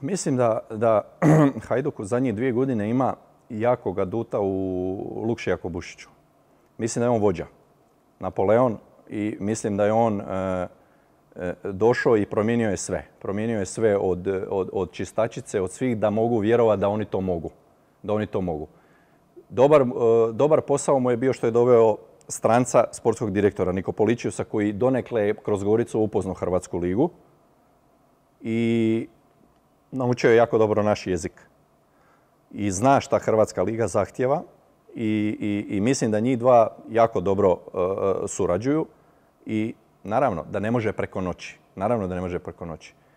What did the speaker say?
Mislim da, da Hajduk u zadnje dvije godine ima jako gaduta u Lukši Jakobušiću. Mislim da je on vođa. Napoleon i mislim da je on e, e, došao i promijenio je sve. Promijenio je sve od, od čistačice, od svih da mogu vjerovati da oni to mogu. Da oni to mogu. E, dobar, posao mu je bio što je doveo stranca sportskog direktora Nikopoličiusa koji donekle je kroz Goricu upoznao Hrvatsku ligu i naučio je jako dobro naš jezik. I zna šta Hrvatska liga zahtjeva i, i, i mislim da njih dva jako dobro e, e, surađuju i naravno da ne može preko noći. Naravno da ne može preko noći.